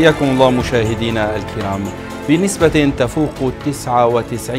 حياكم الله مشاهدينا الكرام بنسبة تفوق 99%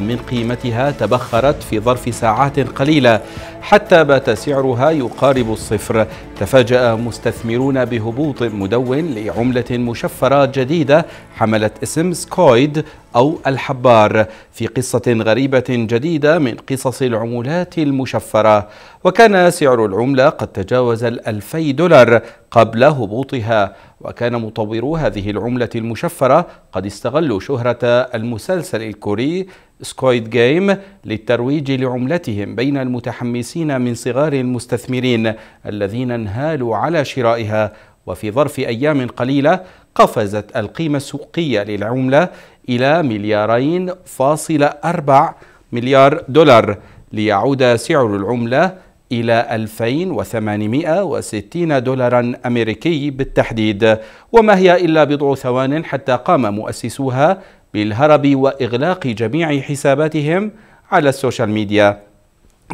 من قيمتها تبخرت في ظرف ساعات قليلة حتى بات سعرها يقارب الصفر تفاجأ مستثمرون بهبوط مدون لعملة مشفرة جديدة حملت اسم سكويد أو الحبار في قصة غريبة جديدة من قصص العملات المشفرة وكان سعر العملة قد تجاوز الألفي دولار قبل هبوطها وكان مطورو هذه العملة المشفرة قد استغلوا شهرة المسلسل الكوري سكويد جيم للترويج لعملتهم بين المتحمسين من صغار المستثمرين الذين انهالوا على شرائها وفي ظرف أيام قليلة قفزت القيمة السوقية للعملة إلى مليارين فاصل أربع مليار دولار ليعود سعر العملة إلى 2860 دولارا أمريكي بالتحديد وما هي إلا بضع ثوان حتى قام مؤسسوها بالهرب وإغلاق جميع حساباتهم على السوشيال ميديا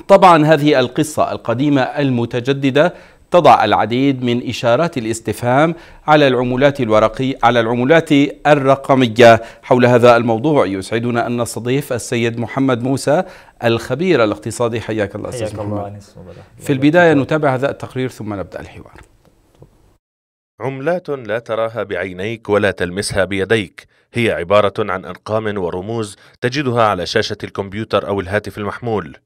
طبعا هذه القصة القديمة المتجددة تضع العديد من إشارات الاستفهام على العملات الورقي على العملات الرقمية حول هذا الموضوع يسعدنا أن نستضيف السيد محمد موسى الخبير الاقتصادي حياك الله أستاذ محمد الله في البداية نتابع هذا التقرير ثم نبدأ الحوار عملات لا تراها بعينيك ولا تلمسها بيديك هي عبارة عن أرقام ورموز تجدها على شاشة الكمبيوتر أو الهاتف المحمول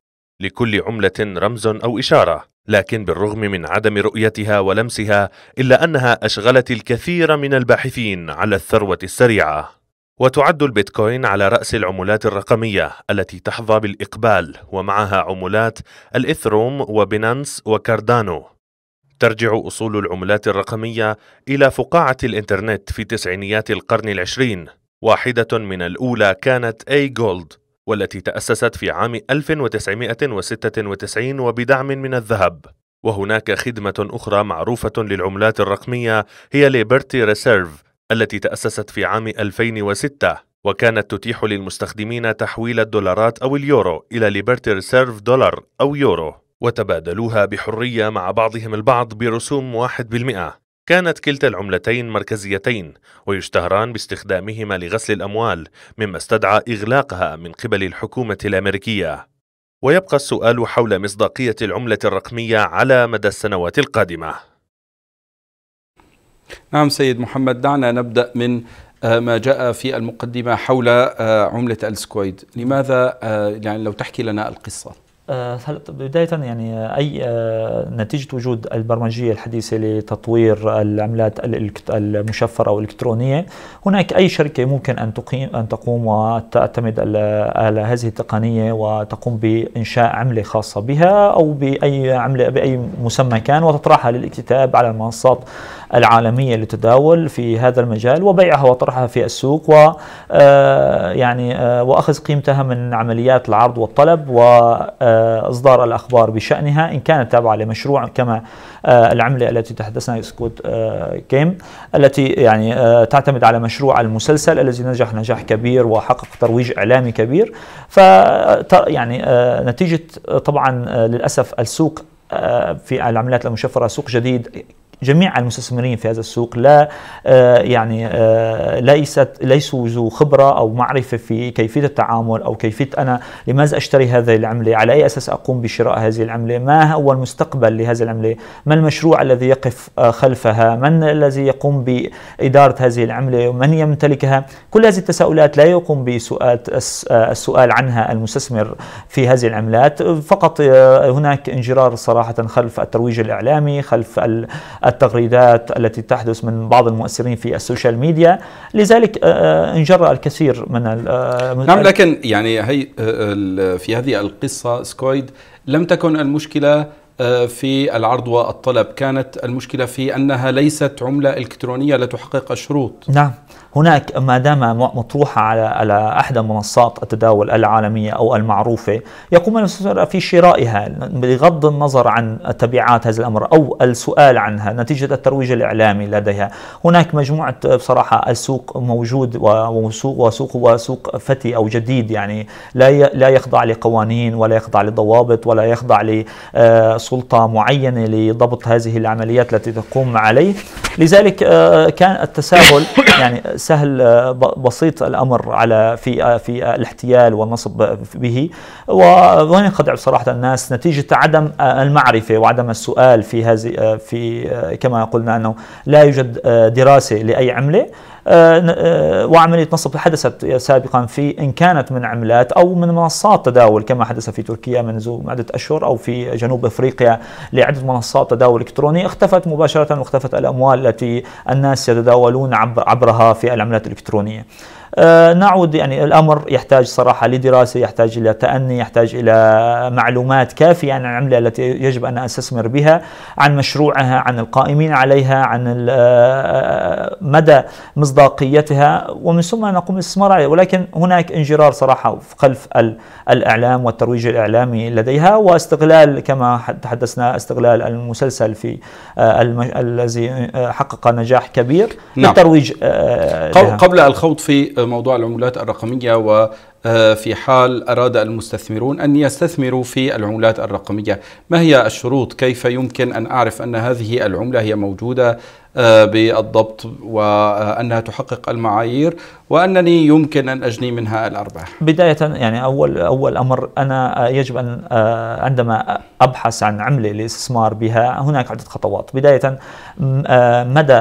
لكل عملة رمز أو إشارة لكن بالرغم من عدم رؤيتها ولمسها الا انها اشغلت الكثير من الباحثين على الثروه السريعه وتعد البيتكوين على راس العملات الرقميه التي تحظى بالاقبال ومعها عملات الاثروم وبينانس وكاردانو ترجع اصول العملات الرقميه الى فقاعه الانترنت في تسعينيات القرن العشرين واحده من الاولى كانت اي جولد والتي تأسست في عام 1996 وبدعم من الذهب وهناك خدمة أخرى معروفة للعملات الرقمية هي ليبرتي ريسيرف التي تأسست في عام 2006 وكانت تتيح للمستخدمين تحويل الدولارات أو اليورو إلى ليبرتي ريسيرف دولار أو يورو وتبادلوها بحرية مع بعضهم البعض برسوم 1% كانت كلتا العملتين مركزيتين ويشتهران باستخدامهما لغسل الأموال مما استدعى إغلاقها من قبل الحكومة الأمريكية ويبقى السؤال حول مصداقية العملة الرقمية على مدى السنوات القادمة نعم سيد محمد دعنا نبدأ من آه، ما جاء في المقدمة حول آه، عملة السكويد لماذا آه، يعني لو تحكي لنا القصة آه، بداية يعني آه، أي آه، نتيجة وجود البرمجية الحديثة لتطوير العملات المشفرة أو الإلكترونية هناك أي شركة ممكن أن تقيم أن تقوم وتعتمد على هذه التقنية وتقوم بإنشاء عملة خاصة بها أو بأي عملة بأي مسمى كان وتطرحها للاكتتاب على المنصات العالمية للتداول في هذا المجال وبيعها وطرحها في السوق و يعني وأخذ قيمتها من عمليات العرض والطلب و آه، إصدار الأخبار بشأنها إن كانت تابعة لمشروع كما آه، العملة التي تحدثنا سكوت كيم آه، التي يعني تعتمد على مشروع المسلسل الذي نجح نجاح كبير وحقق ترويج إعلامي كبير ف يعني نتيجة طبعا للأسف السوق في العملات المشفرة سوق جديد جميع المستثمرين في هذا السوق لا آه، يعني آه، ليست ليسوا ذو خبره او معرفه في كيفيه التعامل او كيفيه انا لماذا اشتري هذه العمله؟ على اي اساس اقوم بشراء هذه العمله؟ ما هو المستقبل لهذه العمله؟ ما المشروع الذي يقف آه، خلفها؟ من الذي يقوم باداره هذه العمله؟ من يمتلكها؟ كل هذه التساؤلات لا يقوم بسؤال السؤال عنها المستثمر في هذه العملات، فقط هناك انجرار صراحه خلف الترويج الاعلامي، خلف التغريدات التي تحدث من بعض المؤثرين في السوشيال ميديا لذلك آه، آه، انجرى الكثير من آه، نعم لكن يعني هي في هذه القصة سكويد لم تكن المشكلة في العرض والطلب كانت المشكلة في أنها ليست عملة إلكترونية لا تحقق الشروط نعم هناك ما دام مطروحة على على أحد منصات التداول العالمية أو المعروفة يقوم المستثمر في شرائها بغض النظر عن تبعات هذا الأمر أو السؤال عنها نتيجة الترويج الإعلامي لديها هناك مجموعة بصراحة السوق موجود وسوق وسوق وسوق فتي أو جديد يعني لا لا يخضع لقوانين ولا يخضع لضوابط ولا يخضع لسلطة معينة لضبط هذه العمليات التي تقوم عليه لذلك آه، آه، كان التساهل يعني سهل آه، بسيط الامر على في في الاحتيال والنصب به وهنا ينخدع بصراحه الناس نتيجه عدم المعرفه وعدم السؤال في هذه في كما قلنا انه لا يوجد دراسه لاي عمله آه، آه، وعملية نصب حدثت سابقا في إن كانت من عملات أو من منصات تداول كما حدث في تركيا منذ عدة أشهر أو في جنوب أفريقيا لعدة منصات تداول إلكتروني اختفت مباشرة واختفت الأموال التي الناس يتداولون عبرها في العملات الإلكترونية آه، نعود يعني الأمر يحتاج صراحة لدراسة يحتاج إلى تأني يحتاج إلى معلومات كافية عن العملة التي يجب أن أستثمر بها عن مشروعها عن القائمين عليها عن آه، آه، مدى مصداقيتها ومن ثم نقوم باستثمار عليها ولكن هناك انجرار صراحة خلف الإعلام والترويج الإعلامي لديها واستغلال كما تحدثنا استغلال المسلسل في الذي حقق نجاح كبير نعم. للترويج قبل الخوض في موضوع العملات الرقمية وفي آه، حال أراد المستثمرون أن يستثمروا في العملات الرقمية ما هي الشروط كيف يمكن أن أعرف أن هذه العملة هي موجودة آه، بالضبط وأنها تحقق المعايير وأنني يمكن أن أجني منها الأرباح بداية يعني أول, أول أمر أنا يجب أن آه، عندما أبحث عن عملة للاستثمار بها هناك عدة خطوات بداية آه، مدى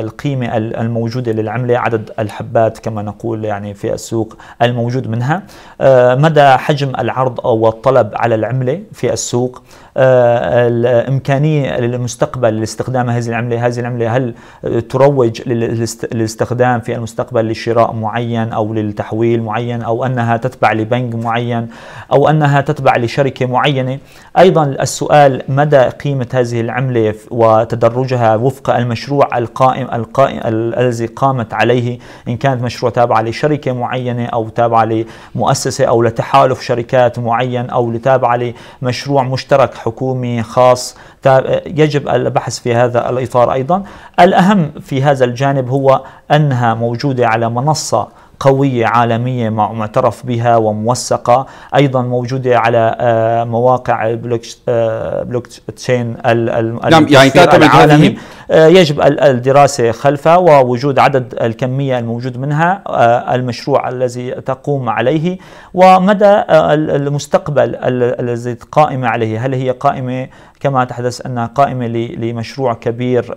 القيمة الموجودة للعملة عدد الحبات كما نقول يعني في السوق الموجود منها مدى حجم العرض أو الطلب على العملة في السوق الامكانيه للمستقبل لاستخدام هذه العمله هذه العمله هل تروج للاستخدام في المستقبل لشراء معين او للتحويل معين او انها تتبع لبنك معين او انها تتبع لشركه معينه ايضا السؤال مدى قيمه هذه العمله وتدرجها وفق المشروع القائم القائم الذي قامت عليه ان كانت مشروع تابعه لشركه معينه او تابعه لمؤسسه او لتحالف شركات معين او لتابعه لمشروع مشترك حكومي خاص يجب البحث في هذا الإطار أيضا الأهم في هذا الجانب هو أنها موجودة على منصة قوية عالمية معترف بها وموثقة أيضا موجودة على آه، مواقع البلوك آه، تشين نعم يعني تعتمد العالمي آه، يجب الدراسة خلفها ووجود عدد الكمية الموجود منها آه، المشروع الذي تقوم عليه ومدى آه، المستقبل الذي قائمة عليه هل هي قائمة كما تحدث أنها قائمة لمشروع كبير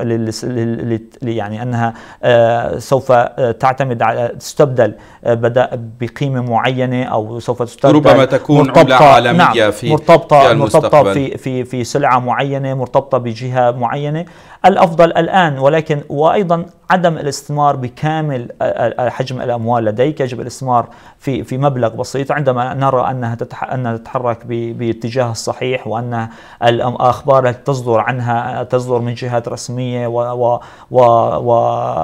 يعني أنها آه، سوف آه، تعتمد على تستبدل آه، بدأ بقيمة معينة أو سوف تستبدل ربما تكون عملة نعم، عالمية نعم في مرتبطة في مرتبطة في في في سلعة معينة مرتبطة بجهة معينة الأفضل الآن ولكن وأيضا عدم الاستثمار بكامل حجم الاموال لديك يجب الاستثمار في في مبلغ بسيط عندما نرى انها انها تتحرك باتجاه الصحيح وان واخبار تصدر عنها تصدر من جهات رسميه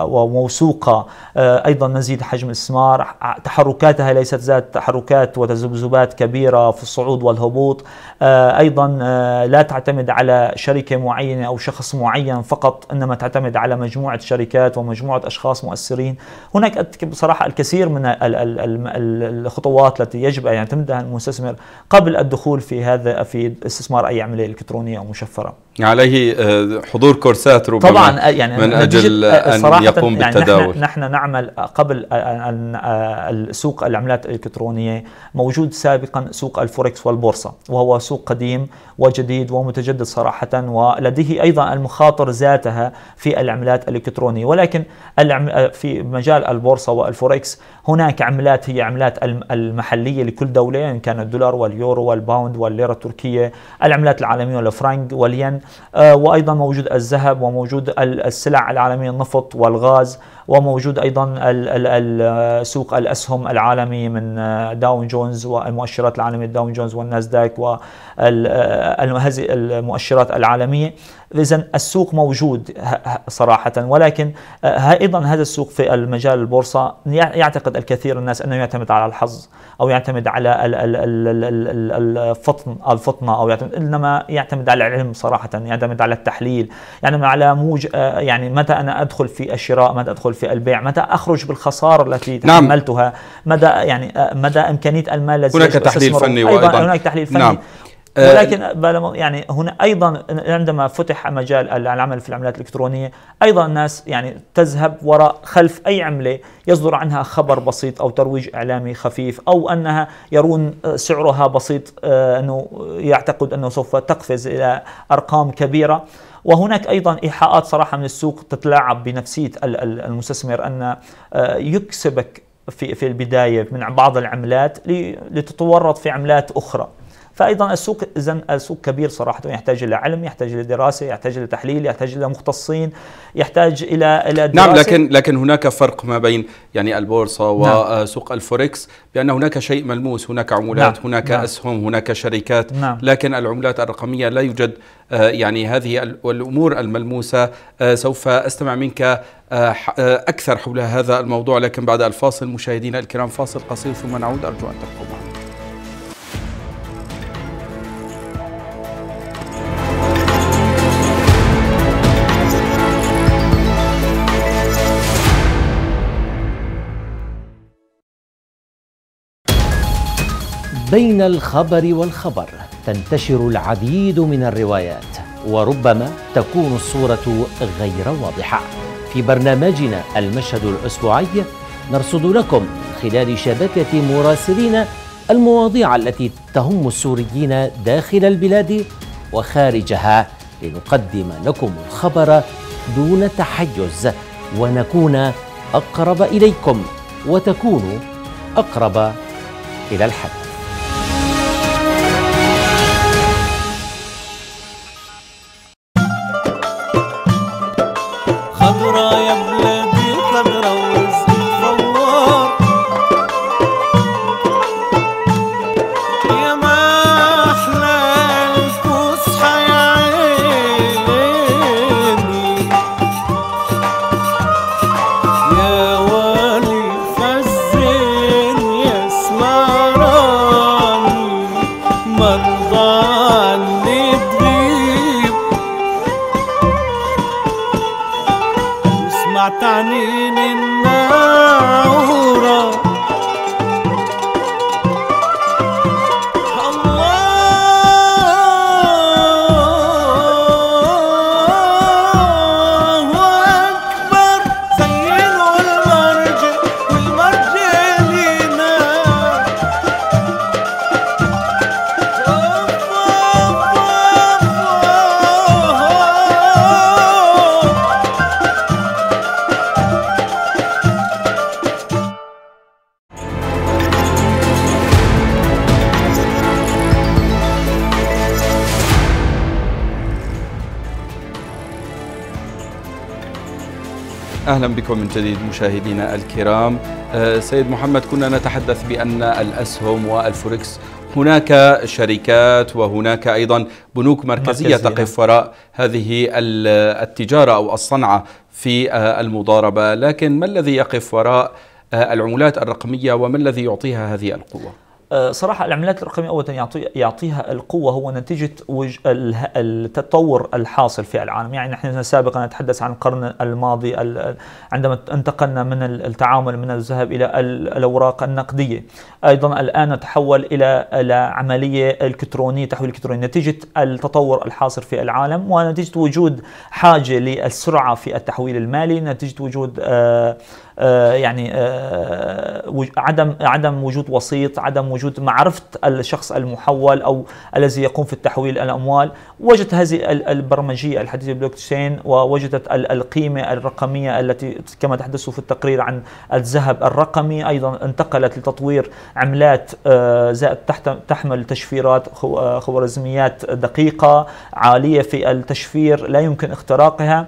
وموثوقه آه، ايضا نزيد حجم الاستثمار تحركاتها ليست ذات تحركات وتذبذبات كبيره في الصعود والهبوط آه، ايضا آه، لا تعتمد على شركه معينه او شخص معين فقط انما تعتمد على مجموعه شركات ومجموعه اشخاص مؤثرين هناك بصراحه الكثير من الخطوات التي يجب ان يعتمدها المستثمر قبل الدخول في هذا في استثمار اي عمليه الكترونيه او مشفرة عليه آه، حضور كورسات ربما طبعا آه، يعني من اجل آه، ان يعني يقوم بالتداول يعني نحن, نحن نعمل قبل ان سوق العملات الالكترونيه موجود سابقا سوق الفوركس والبورصه وهو سوق قديم وجديد ومتجدد صراحه ولديه ايضا المخاطر ذاتها في العملات الالكترونيه ولكن في مجال البورصه والفوركس هناك عملات هي عملات المحليه لكل دوله ان يعني كان الدولار واليورو والباوند والليره التركيه العملات العالميه والفرنك والين آه، وايضا موجود الذهب وموجود السلع العالميه النفط والغاز وموجود ايضا سوق الاسهم العالمي من داون آه، جونز والمؤشرات العالميه داون جونز والناسداك وهذه آه، المؤشرات العالميه إذا السوق موجود صراحة ولكن آه، أيضا هذا السوق في المجال البورصة يعتقد الكثير الناس أنه يعتمد على الحظ أو يعتمد على الفطن الفطنة أو يعتمد إنما يعتمد على العلم صراحة يعتمد على التحليل يعني على موج آه، يعني متى أنا أدخل في الشراء متى أدخل في البيع متى أخرج بالخسارة التي نعم. تحملتها مدى يعني آه، مدى إمكانية المال الذي هناك تحليل فني وأيضا هناك تحليل فني نعم. آه، ولكن يعني هنا ايضا عندما فتح مجال العمل في العملات الالكترونيه ايضا الناس يعني تذهب وراء خلف اي عمله يصدر عنها خبر بسيط او ترويج اعلامي خفيف او انها يرون سعرها بسيط آه، انه يعتقد انه سوف تقفز الى ارقام كبيره وهناك ايضا ايحاءات صراحه من السوق تتلاعب بنفسيه المستثمر ان آه، يكسبك في في البدايه من بعض العملات لتتورط في عملات اخرى فايضا السوق اذا السوق كبير صراحه يحتاج الى علم يحتاج الى دراسه يحتاج الى تحليل يحتاج الى مختصين يحتاج الى الى نعم، دراسة. نعم لكن لكن هناك فرق ما بين يعني البورصه نعم. وسوق نعم. الفوركس بان هناك شيء ملموس هناك عمولات نعم. هناك نعم. اسهم هناك شركات نعم. لكن العملات الرقميه لا يوجد آه، يعني هذه الامور الملموسه آه، سوف استمع منك آه، اكثر حول هذا الموضوع لكن بعد الفاصل مشاهدينا الكرام فاصل قصير ثم نعود ارجو ان تبقوا بين الخبر والخبر تنتشر العديد من الروايات وربما تكون الصورة غير واضحة في برنامجنا المشهد الأسبوعي نرصد لكم خلال شبكة مراسلين المواضيع التي تهم السوريين داخل البلاد وخارجها لنقدم لكم الخبر دون تحيز ونكون أقرب إليكم وتكونوا أقرب إلى الحد أهلا بكم من جديد مشاهدينا الكرام آه، سيد محمد كنا نتحدث بأن الأسهم والفوركس هناك شركات وهناك أيضا بنوك مركزية, مركزية. تقف وراء هذه التجارة أو الصنعة في آه، المضاربة لكن ما الذي يقف وراء آه، العملات الرقمية وما الذي يعطيها هذه القوة؟ آه، صراحة العملات الرقمية أولا يعطي يعطيها القوة هو نتيجة التطور الحاصل في العالم يعني نحن سابقا نتحدث عن القرن الماضي عندما انتقلنا من التعامل من الذهب إلى الأوراق النقدية أيضا الآن نتحول إلى إلى عملية إلكترونية تحويل إلكتروني نتيجة التطور الحاصل في العالم ونتيجة وجود حاجة للسرعة في التحويل المالي نتيجة وجود آه آه، يعني آه، عدم عدم وجود وسيط عدم وجود معرفه الشخص المحول او الذي يقوم في التحويل الاموال وجدت هذه البرمجيه الحديثه بلوك تشين ووجدت القيمه الرقميه التي كما تحدثوا في التقرير عن الذهب الرقمي ايضا انتقلت لتطوير عملات آه، زائد تحمل تشفيرات خوارزميات دقيقه عاليه في التشفير لا يمكن اختراقها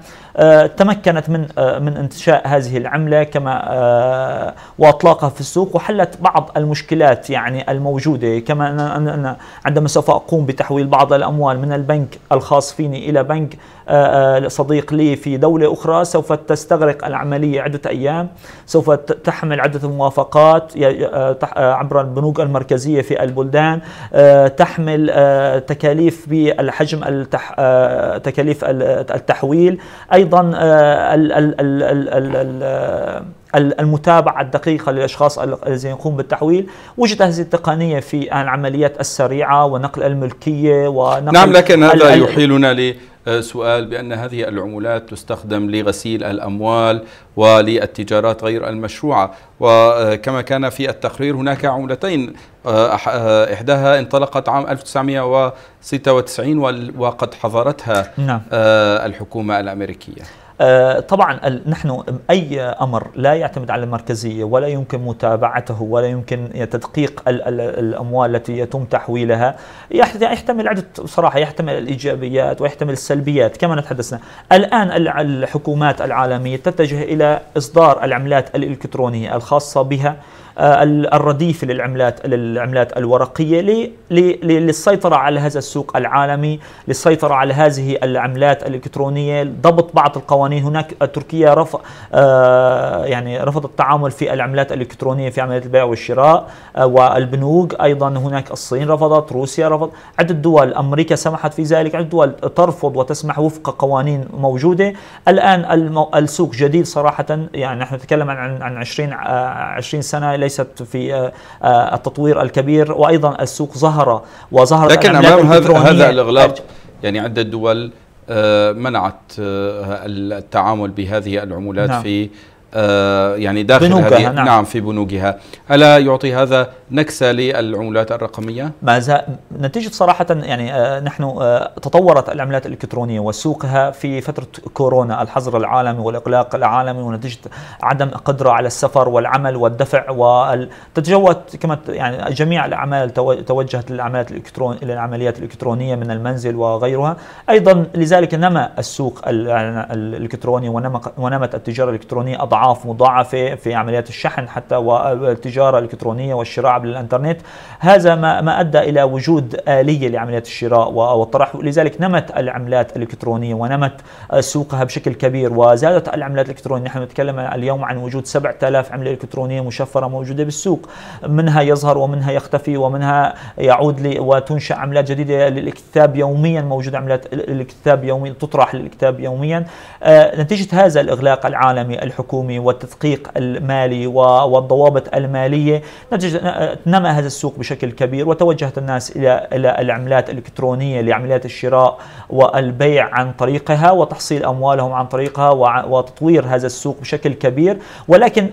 تمكنت من من انشاء هذه العمله كما آه، واطلاقها في السوق وحلت بعض المشكلات يعني الموجوده كما أنا عندما سوف اقوم بتحويل بعض الاموال من البنك الخاص فيني الى بنك صديق لي في دولة أخرى سوف تستغرق العملية عدة أيام سوف تحمل عدة موافقات آه، آه، عبر البنوك المركزية في البلدان آه، تحمل تكاليف بالحجم التح... تكاليف التحويل أيضا المتابعة الدقيقة للأشخاص الذين يقومون بالتحويل وجدت هذه التقنية في العمليات السريعة ونقل الملكية ونقل نعم لكن هذا يحيلنا أه، سؤال بأن هذه العمولات تستخدم لغسيل الأموال وللتجارات غير المشروعة وكما كان في التقرير هناك عملتين أه، أه، إحداها انطلقت عام 1996 وقد حظرتها نعم. الحكومة الأمريكية آه، طبعا نحن أي أمر لا يعتمد على المركزية ولا يمكن متابعته ولا يمكن تدقيق الأموال التي يتم تحويلها يحتمل عدة صراحة يحتمل الإيجابيات ويحتمل السلبيات كما نتحدثنا الآن الحكومات العالمية تتجه إلى إصدار العملات الإلكترونية الخاصة بها آه، الرديف للعملات للعملات الورقيه للسيطره على هذا السوق العالمي، للسيطره على هذه العملات الالكترونيه، ضبط بعض القوانين، هناك آه، تركيا رفض آه، يعني رفضت التعامل في العملات الالكترونيه في عمليه البيع والشراء والبنوك، ايضا هناك الصين رفضت، روسيا رفضت، عده دول امريكا سمحت في ذلك، عده دول ترفض وتسمح وفق قوانين موجوده، الان السوق جديد صراحه يعني نحن نتكلم عن عن 20 20 سنه ليست في آه، آه، التطوير الكبير وايضا السوق ظهر وظهر لكن امام هذا هذا الاغلاق يعني عده دول آه، منعت التعامل بهذه العمولات نعم. في يعني داخل بنوكها هذه نعم. نعم في بنوكها ألا يعطي هذا نكسة للعملات الرقمية؟ ما زال نتيجة صراحة يعني آه نحن آه تطورت العملات الإلكترونية وسوقها في فترة كورونا الحظر العالمي والإغلاق العالمي ونتيجة عدم قدرة على السفر والعمل والدفع وتتجوت كما يعني جميع الأعمال توجهت للعملات الإلكترون إلى العمليات الإلكترونية من المنزل وغيرها أيضا لذلك نما السوق الإلكتروني ونمت التجارة الإلكترونية أضعاف مضاعفة في عمليات الشحن حتى والتجارة الإلكترونية والشراء الشعب للانترنت هذا ما ما ادى الى وجود اليه لعمليات الشراء والطرح لذلك نمت العملات الالكترونيه ونمت سوقها بشكل كبير وزادت العملات الالكترونيه نحن نتكلم اليوم عن وجود 7000 عمله الكترونيه مشفره موجوده بالسوق منها يظهر ومنها يختفي ومنها يعود لي وتنشا عملات جديده للاكتتاب يوميا موجود عملات الاكتتاب يوميا تطرح للاكتتاب يوميا آه، نتيجه هذا الاغلاق العالمي الحكومي والتدقيق المالي والضوابط الماليه نتيجه نمى هذا السوق بشكل كبير وتوجهت الناس إلى إلى العملات الإلكترونية لعمليات الشراء والبيع عن طريقها وتحصيل أموالهم عن طريقها وتطوير هذا السوق بشكل كبير ولكن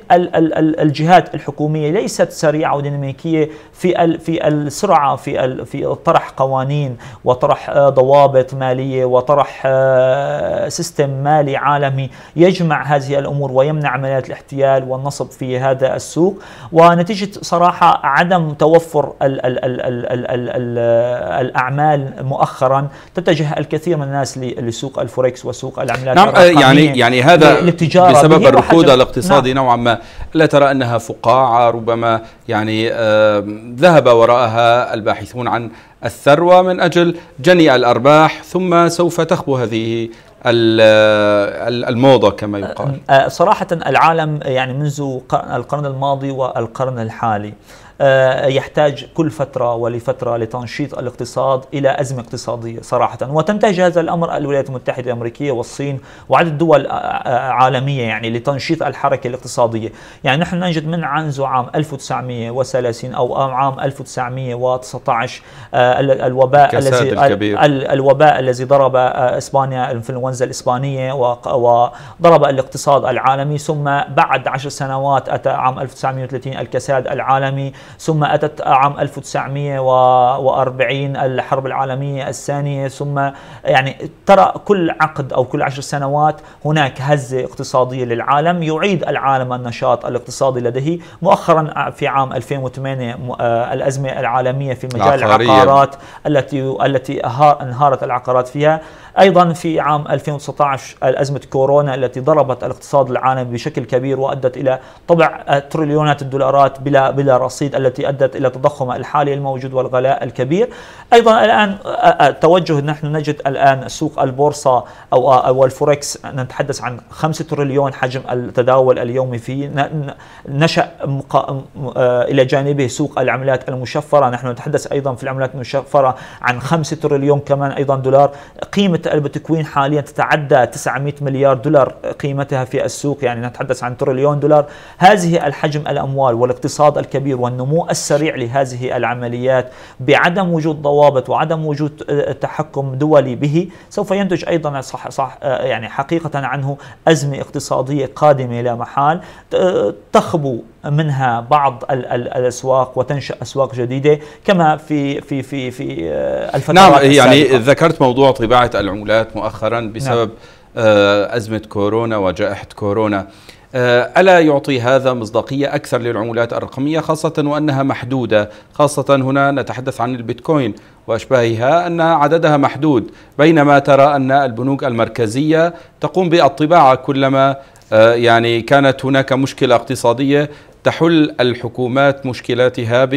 الجهات الحكومية ليست سريعة وديناميكية في في السرعة في في طرح قوانين وطرح آه، ضوابط مالية وطرح آه، سيستم مالي عالمي يجمع هذه الأمور ويمنع عمليات الاحتيال والنصب في هذا السوق ونتيجة صراحة عدم توفر الـ الـ الـ الـ الـ الـ الـ الأعمال مؤخرا تتجه الكثير من الناس لسوق الفوركس وسوق العملات نعم آه، يعني يعني هذا للتجارة بسبب الركود الاقتصادي نعم نوعا ما لا ترى أنها فقاعة ربما يعني آه، ذهب وراءها الباحثون عن الثروة من أجل جني الأرباح ثم سوف تخبو هذه الموضة كما يقال آه، صراحة العالم يعني منذ القرن الماضي والقرن الحالي آه، يحتاج كل فترة ولفترة لتنشيط الاقتصاد إلى أزمة اقتصادية صراحة وتنتهج هذا الأمر الولايات المتحدة الأمريكية والصين وعدد دول آه، آه، عالمية يعني لتنشيط الحركة الاقتصادية يعني نحن نجد من عنز عام 1930 أو عام 1919 الوباء الذي الكبير. الوباء الذي ضرب إسبانيا الإنفلونزا الإسبانية وضرب الاقتصاد العالمي ثم بعد عشر سنوات أتى عام 1930 الكساد العالمي ثم أتت عام 1940 الحرب العالمية الثانية ثم يعني ترى كل عقد أو كل عشر سنوات هناك هزة اقتصادية للعالم يعيد العالم النشاط الاقتصادي لديه مؤخرا في عام 2008 آه، الأزمة العالمية في مجال العقارية. العقارات التي التي انهارت العقارات فيها أيضا في عام 2019 أزمة كورونا التي ضربت الاقتصاد العالمي بشكل كبير وأدت إلى طبع تريليونات الدولارات بلا بلا رصيد الجديد التي أدت إلى تضخم الحالي الموجود والغلاء الكبير أيضا الآن التوجه نحن نجد الآن سوق البورصة أو أو الفوركس نتحدث عن 5 تريليون حجم التداول اليومي فيه نشأ إلى جانبه سوق العملات المشفرة نحن نتحدث أيضا في العملات المشفرة عن 5 تريليون كمان أيضا دولار قيمة البيتكوين حاليا تتعدى 900 مليار دولار قيمتها في السوق يعني نتحدث عن تريليون دولار هذه الحجم الأموال والاقتصاد الكبير والنمو النمو السريع لهذه العمليات بعدم وجود ضوابط وعدم وجود آه، تحكم دولي به سوف ينتج ايضا صح صح آه، يعني حقيقه عنه ازمه اقتصاديه قادمه لا محال تخبو منها بعض ال ال الاسواق وتنشا اسواق جديده كما في في في في آه، الفترات نعم السابقة. يعني ذكرت موضوع طباعه العملات مؤخرا بسبب نعم. ازمه كورونا وجائحه كورونا آه، ألا يعطي هذا مصداقية أكثر للعملات الرقمية خاصة وأنها محدودة خاصة هنا نتحدث عن البيتكوين وأشباهها أن عددها محدود بينما ترى أن البنوك المركزية تقوم بالطباعة كلما آه، يعني كانت هناك مشكلة اقتصادية تحل الحكومات مشكلاتها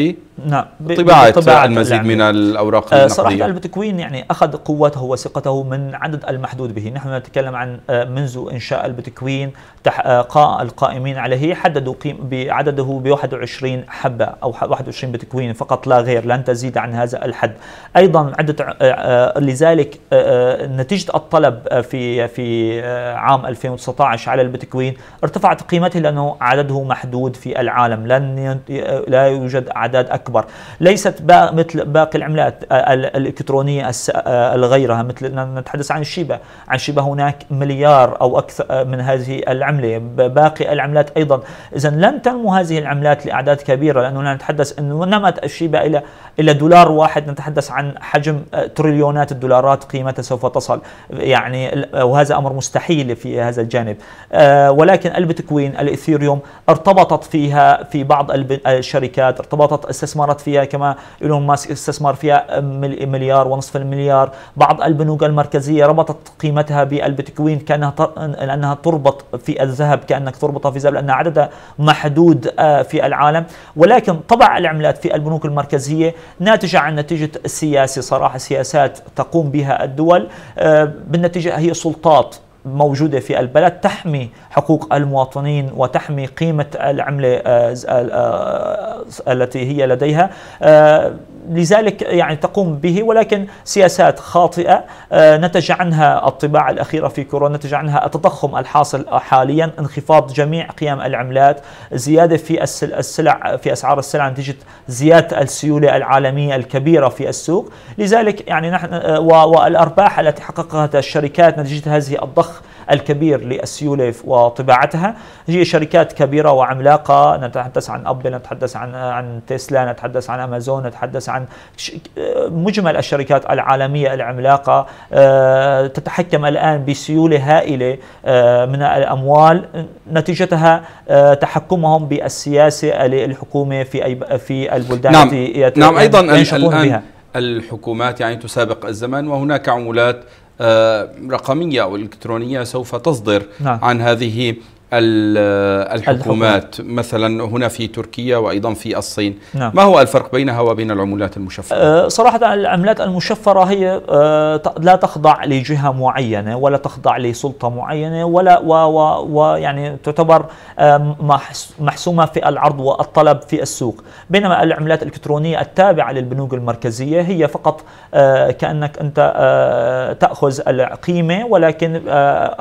نعم، بطباعة نعم. المزيد من الأوراق أه، النقدية صراحة البتكوين يعني أخذ قوته وثقته من عدد المحدود به نحن نتكلم عن أه، منذ إنشاء البتكوين أه، القائمين عليه حددوا بعدده ب 21 حبة أو 21 بتكوين فقط لا غير لن تزيد عن هذا الحد أيضا عدة لذلك نتيجة الطلب في في عام 2019 على البتكوين ارتفعت قيمته لأنه عدده محدود في العالم لن لا يوجد أعداد أكبر ليست با مثل باقي العملات الإلكترونية آه، الغيرها مثل نتحدث عن الشيبة عن شيبة هناك مليار أو أكثر من هذه العملة باقي العملات أيضا إذا لن تنمو هذه العملات لأعداد كبيرة لأننا نتحدث أنه نمت الشيبة إلى إلى دولار واحد نتحدث عن حجم آه، تريليونات الدولارات قيمتها سوف تصل يعني وهذا أمر مستحيل في هذا الجانب آه، ولكن البيتكوين الإثيريوم ارتبطت في فيها في بعض الشركات ارتبطت استثمرت فيها كما ايلون ماسك استثمر فيها مليار ونصف المليار بعض البنوك المركزيه ربطت قيمتها بالبيتكوين كانها لانها تربط في الذهب كانك تربطها في الذهب لان عددها محدود آه، في العالم ولكن طبع العملات في البنوك المركزيه ناتجه عن نتيجه السياسه صراحه سياسات تقوم بها الدول آه، بالنتيجه هي سلطات موجودة في البلد تحمي حقوق المواطنين وتحمي قيمة العملة آه، آه، آه، التي هي لديها لذلك يعني تقوم به ولكن سياسات خاطئة نتج عنها الطباعة الأخيرة في كورونا نتج عنها التضخم الحاصل حاليا انخفاض جميع قيم العملات زيادة في السلع في أسعار السلع نتيجة زيادة السيولة العالمية الكبيرة في السوق لذلك يعني نحن والأرباح التي حققتها الشركات نتيجة هذه الضخ الكبير للسيولة وطباعتها هي شركات كبيرة وعملاقة نتحدث عن أبل نتحدث عن عن تسلا نتحدث عن أمازون نتحدث عن مجمل الشركات العالمية العملاقة آه، تتحكم الآن بسيولة هائلة آه، من الأموال نتيجتها آه، تحكمهم بالسياسة للحكومة في أي في البلدان نعم. التي نعم أيضا الآن بها. الحكومات يعني تسابق الزمن وهناك عمولات آه، رقمية أو إلكترونية سوف تصدر نعم. عن هذه الحكومات مثلا هنا في تركيا وايضا في الصين نعم. ما هو الفرق بينها وبين العملات المشفره أه، صراحه العملات المشفره هي أه، لا تخضع لجهه معينه ولا تخضع لسلطه معينه ولا ويعني تعتبر أه، محسومه في العرض والطلب في السوق بينما العملات الالكترونيه التابعه للبنوك المركزيه هي فقط كانك انت تاخذ القيمه ولكن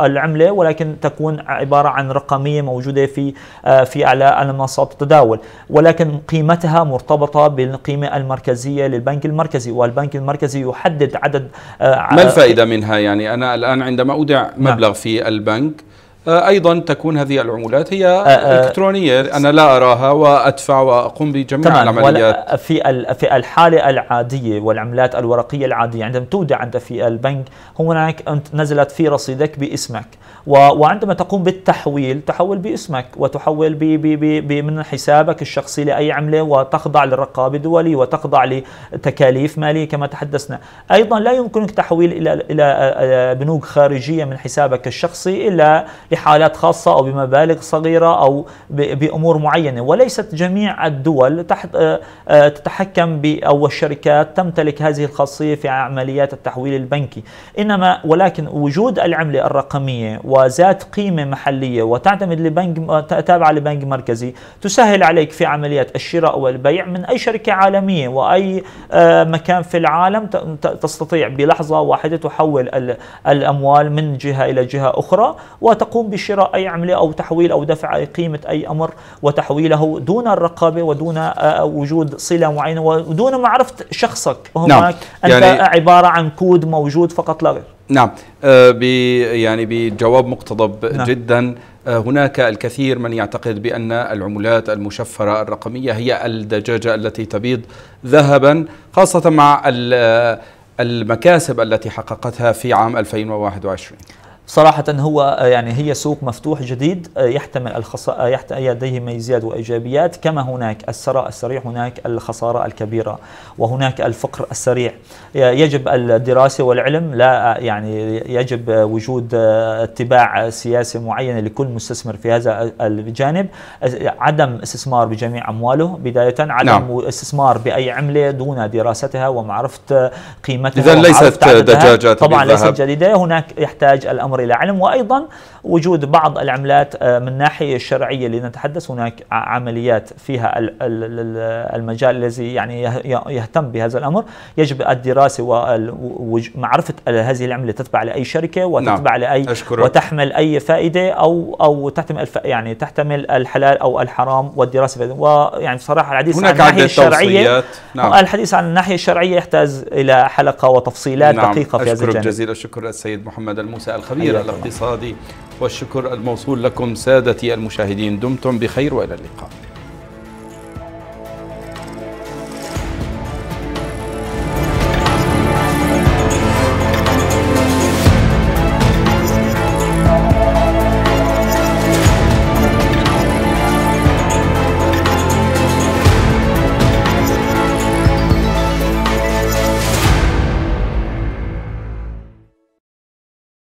العمله ولكن تكون عباره عن رقميه موجوده في آه، في على منصات التداول ولكن قيمتها مرتبطه بالقيمه المركزيه للبنك المركزي والبنك المركزي يحدد عدد آه، ما آه، الفائده منها يعني انا الان عندما اودع نعم. مبلغ في البنك آه، ايضا تكون هذه العمولات هي آه، آه، الكترونيه انا لا اراها وادفع واقوم بجميع العمليات في في الحاله العاديه والعملات الورقيه العاديه عندما تودع انت في البنك هناك انت نزلت في رصيدك باسمك وعندما تقوم بالتحويل تحول باسمك وتحول بي بي بي بي من حسابك الشخصي لاي عمله وتخضع للرقابه الدولي وتخضع لتكاليف ماليه كما تحدثنا ايضا لا يمكنك تحويل الى الى بنوك خارجيه من حسابك الشخصي الا بحالات خاصة أو بمبالغ صغيرة أو بأمور معينة وليست جميع الدول تحت آه، آه، تتحكم أو الشركات تمتلك هذه الخاصية في عمليات التحويل البنكي إنما ولكن وجود العملة الرقمية وذات قيمة محلية وتعتمد لبنك تابعة لبنك مركزي تسهل عليك في عمليات الشراء والبيع من أي شركة عالمية وأي آه، مكان في العالم تستطيع بلحظة واحدة تحول الأموال من جهة إلى جهة أخرى وتقوم تقوم بشراء أي عملة أو تحويل أو دفع أي قيمة أي أمر وتحويله دون الرقابة ودون آه، آه، وجود صلة معينة ودون معرفة شخصك نعم. هناك نعم. أنت يعني عبارة عن كود موجود فقط لا غير نعم آه بي يعني بجواب مقتضب نعم. جدا آه هناك الكثير من يعتقد بأن العملات المشفرة الرقمية هي الدجاجة التي تبيض ذهبا خاصة مع آه، المكاسب التي حققتها في عام 2021 صراحة هو آه، يعني هي سوق مفتوح جديد آه، يحتمل الخص... آه، يحت... لديه ميزات وإيجابيات كما هناك الثراء السريع هناك الخسارة الكبيرة وهناك الفقر السريع يجب الدراسة والعلم لا يعني يجب وجود اتباع سياسة معينة لكل مستثمر في هذا الجانب عدم استثمار بجميع أمواله بداية عدم نعم. استثمار بأي عملة دون دراستها ومعرفة قيمتها إذا ليست دجاجات طبعا ليست جديدة هناك يحتاج الأمر الأمر إلى علم وأيضا وجود بعض العملات آه، من الناحية الشرعية لنتحدث هناك عمليات فيها المجال الذي يعني يهتم بهذا الأمر يجب الدراسة ومعرفة هذه العملة تتبع لأي شركة نعم. وتتبع لأي أشكرك. وتحمل أي فائدة أو أو تحتمل يعني تحتمل الحلال أو الحرام والدراسة ويعني بصراحة الحديث عن الناحية الشرعية نعم. الحديث عن الناحية الشرعية يحتاج إلى حلقة وتفصيلات نعم. دقيقة في هذا الجانب أشكرك جزيل الشكر السيد محمد الموسى الخبير الاقتصادي والشكر الموصول لكم سادتي المشاهدين دمتم بخير والى اللقاء